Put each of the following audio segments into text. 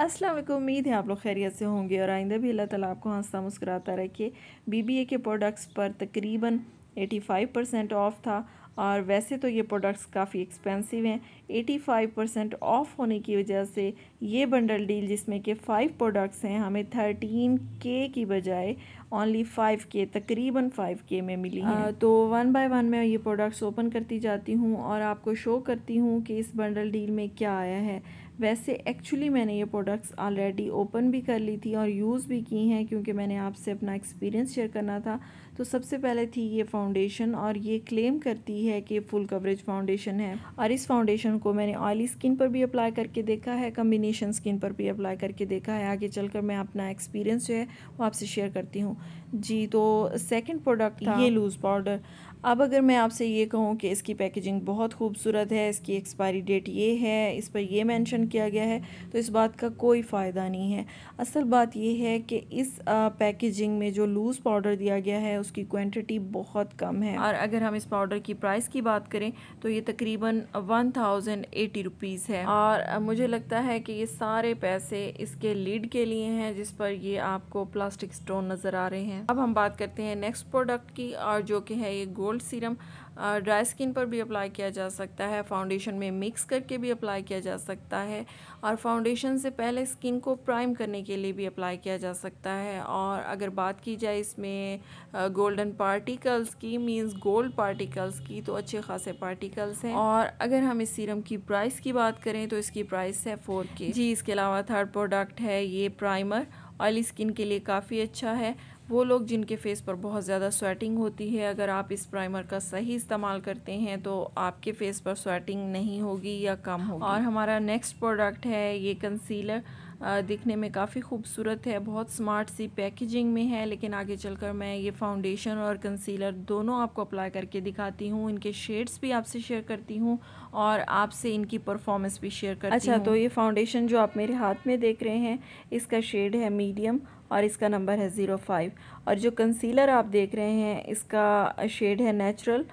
अस्सलाम वालेकुम उम्मीद है आप लोग खैरियत से होंगे और आइंदा भी अल्लाह ताला आपको हंसता मुस्कुराता रखे बीबीए के प्रोडक्ट्स पर तकरीबन 85 परसेंट ऑफ था और वैसे तो ये प्रोडक्ट्स काफ़ी एक्सपेंसिव हैं 85 परसेंट ऑफ होने की वजह से ये बंडल डील जिसमें कि फ़ाइव प्रोडक्ट्स हैं हमें थर्टीन के की बजाय ओनली फ़ाइव के तकरीबन फ़ाइव के में मिली हैं तो वन बाय वन मैं ये प्रोडक्ट्स ओपन करती जाती हूँ और आपको शो करती हूँ कि इस बंडल डील में क्या आया है वैसे एक्चुअली मैंने ये प्रोडक्ट्स ऑलरेडी ओपन भी कर ली थी और यूज़ भी की हैं क्योंकि मैंने आपसे अपना एक्सपीरियंस शेयर करना था तो सबसे पहले थी ये फाउंडेशन और ये क्लेम करती है कि फुल कवरेज फाउंडेशन है और इस फाउंडेशन को मैंने ऑयली स्किन पर भी अप्लाई करके देखा है कम्बिनेशन स्किन पर भी अप्लाई करके देखा है आगे चलकर मैं अपना एक्सपीरियंस जो है वो आपसे शेयर करती हूँ जी तो सेकेंड प्रोडक्ट हाँ। ये लूज़ पाउडर अब अगर मैं आपसे ये कहूँ कि इसकी पैकेजिंग बहुत खूबसूरत है इसकी एक्सपायरी डेट ये है इस पर यह मेंशन किया गया है तो इस बात का कोई फ़ायदा नहीं है असल बात यह है कि इस पैकेजिंग में जो लूज़ पाउडर दिया गया है उस उसकी क्वांटिटी बहुत कम है और अगर हम इस पाउडर की प्राइस की बात करें तो ये तकरीबन वन थाउजेंड एटी रुपीज़ है और मुझे लगता है कि ये सारे पैसे इसके लीड के लिए हैं जिस पर ये आपको प्लास्टिक स्टोन नज़र आ रहे हैं अब हम बात करते हैं नेक्स्ट प्रोडक्ट की और जो कि है ये गोल्ड सीरम ड्राई स्किन पर भी अप्लाई किया जा सकता है फाउंडेशन में मिक्स करके भी अप्लाई किया जा सकता है और फाउंडेशन से पहले स्किन को प्राइम करने के लिए भी अप्लाई किया जा सकता है और अगर बात की जाए इसमें गोल्डन पार्टिकल्स की मींस गोल्ड पार्टिकल्स की तो अच्छे खासे पार्टिकल्स हैं और अगर हम इस सीरम की प्राइस की बात करें तो इसकी प्राइस है फोर के जी इसके अलावा थर्ड प्रोडक्ट है ये प्राइमर ऑयली स्किन के लिए काफ़ी अच्छा है वो लोग जिनके फेस पर बहुत ज़्यादा स्वेटिंग होती है अगर आप इस प्राइमर का सही इस्तेमाल करते हैं तो आपके फेस पर स्वेटिंग नहीं होगी या कम होगी और हमारा नेक्स्ट प्रोडक्ट है ये कंसीलर दिखने में काफ़ी खूबसूरत है बहुत स्मार्ट सी पैकेजिंग में है लेकिन आगे चलकर मैं ये फाउंडेशन और कंसीलर दोनों आपको अप्लाई करके दिखाती हूँ इनके शेड्स भी आपसे शेयर करती हूँ और आपसे इनकी परफॉर्मेंस भी शेयर करती अच्छा तो ये फाउंडेशन जो आप मेरे हाथ में देख रहे हैं इसका शेड है मीडियम और इसका नंबर है ज़ीरो फाइव और जो कंसीलर आप देख रहे हैं इसका शेड है नेचुरल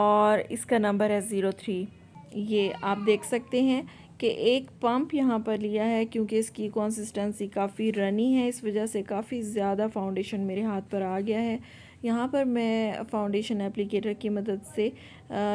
और इसका नंबर है ज़ीरो थ्री ये आप देख सकते हैं कि एक पंप यहाँ पर लिया है क्योंकि इसकी कंसिस्टेंसी काफ़ी रनी है इस वजह से काफ़ी ज़्यादा फाउंडेशन मेरे हाथ पर आ गया है यहाँ पर मैं फाउंडेशन एप्लीकेटर की मदद से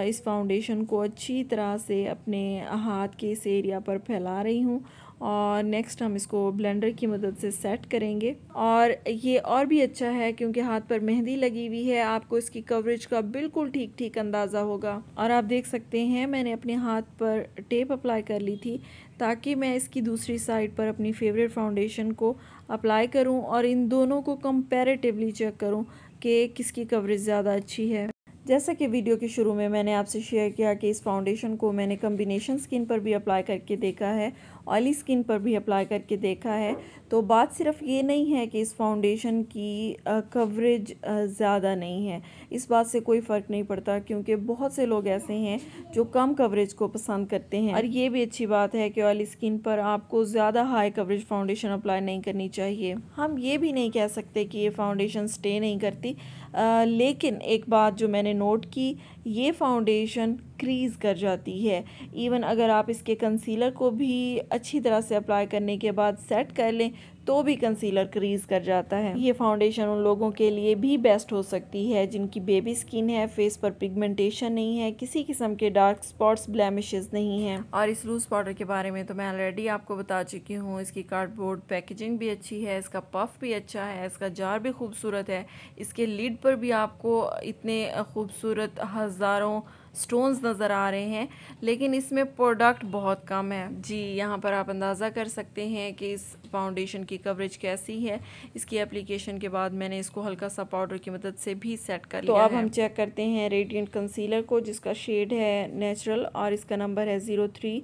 इस फाउंडेशन को अच्छी तरह से अपने हाथ के इस एरिया पर फैला रही हूँ और नेक्स्ट हम इसको ब्लेंडर की मदद से सेट करेंगे और ये और भी अच्छा है क्योंकि हाथ पर मेहंदी लगी हुई है आपको इसकी कवरेज का बिल्कुल ठीक ठीक अंदाज़ा होगा और आप देख सकते हैं मैंने अपने हाथ पर टेप अप्लाई कर ली थी ताकि मैं इसकी दूसरी साइड पर अपनी फेवरेट फाउंडेशन को अप्लाई करूं और इन दोनों को कंपैरेटिवली चेक करूं कि किसकी कवरेज ज़्यादा अच्छी है जैसा कि वीडियो के शुरू में मैंने आपसे शेयर किया कि इस फाउंडेशन को मैंने कम्बिनेशन स्किन पर भी अप्लाई करके देखा है ऑयली स्किन पर भी अप्लाई करके देखा है तो बात सिर्फ ये नहीं है कि इस फाउंडेशन की कवरेज ज़्यादा नहीं है इस बात से कोई फ़र्क नहीं पड़ता क्योंकि बहुत से लोग ऐसे हैं जो कम कवरेज को पसंद करते हैं और ये भी अच्छी बात है कि ऑयली स्किन पर आपको ज़्यादा हाई कवरेज फाउंडेशन अप्लाई नहीं करनी चाहिए हम ये भी नहीं कह सकते कि ये फाउंडेशन स्टे नहीं करती आ, लेकिन एक बात जो मैंने नोट की ये फाउंडेशन क्रीज कर जाती है इवन अगर आप इसके कंसीलर को भी अच्छी तरह से अप्लाई करने के बाद सेट कर लें तो भी कंसीलर क्रीज कर जाता है ये फाउंडेशन उन लोगों के लिए भी बेस्ट हो सकती है जिनकी बेबी स्किन है फेस पर पिगमेंटेशन नहीं है किसी किस्म के डार्क स्पॉट्स ब्लैमिश नहीं है और इस लूज पाउडर के बारे में तो मैं ऑलरेडी आपको बता चुकी हूँ इसकी कार्डबोर्ड पैकेजिंग भी अच्छी है इसका पफ भी अच्छा है इसका जार भी खूबसूरत है इसके लीड पर भी आपको इतने खूबसूरत हज़ारों स्टोन्स नज़र आ रहे हैं लेकिन इसमें प्रोडक्ट बहुत कम है जी यहाँ पर आप अंदाज़ा कर सकते हैं कि इस फाउंडेशन की कवरेज कैसी है इसकी एप्लीकेशन के बाद मैंने इसको हल्का सा पाउडर की मदद से भी सेट कर तो अब हम चेक करते हैं रेडियंट कंसीलर को जिसका शेड है नेचुरल और इसका नंबर है ज़ीरो थ्री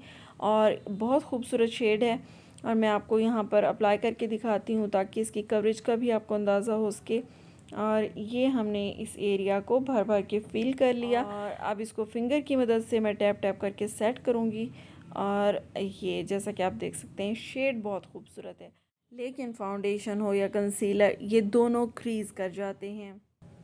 और बहुत खूबसूरत शेड है और मैं आपको यहाँ पर अप्लाई करके दिखाती हूँ ताकि इसकी कवरेज का भी आपको अंदाज़ा हो सके और ये हमने इस एरिया को भर भर के फिल कर लिया और अब इसको फिंगर की मदद से मैं टैप टैप करके सेट करूँगी और ये जैसा कि आप देख सकते हैं शेड बहुत खूबसूरत है लेकिन फाउंडेशन हो या कंसीलर ये दोनों क्रीज कर जाते हैं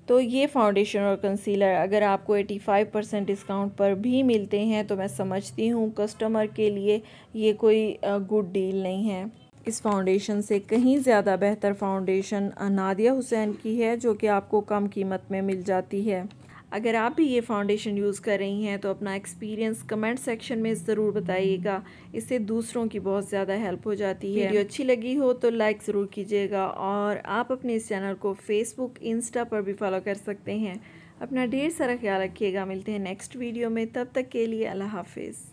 तो ये फाउंडेशन और कंसीलर अगर आपको 85 परसेंट डिस्काउंट पर भी मिलते हैं तो मैं समझती हूँ कस्टमर के लिए ये कोई गुड डील नहीं है इस फाउंडेशन से कहीं ज़्यादा बेहतर फाउंडेशन नादिया हुसैन की है जो कि आपको कम कीमत में मिल जाती है अगर आप भी ये फाउंडेशन यूज़ कर रही हैं तो अपना एक्सपीरियंस कमेंट सेक्शन में ज़रूर बताइएगा इससे दूसरों की बहुत ज़्यादा हेल्प हो जाती है वीडियो अच्छी लगी हो तो लाइक ज़रूर कीजिएगा और आप अपने इस चैनल को फेसबुक इंस्टा पर भी फॉलो कर सकते हैं अपना ढेर सारा ख्याल रखिएगा मिलते हैं नेक्स्ट वीडियो में तब तक के लिए अल्लाह हाफिज़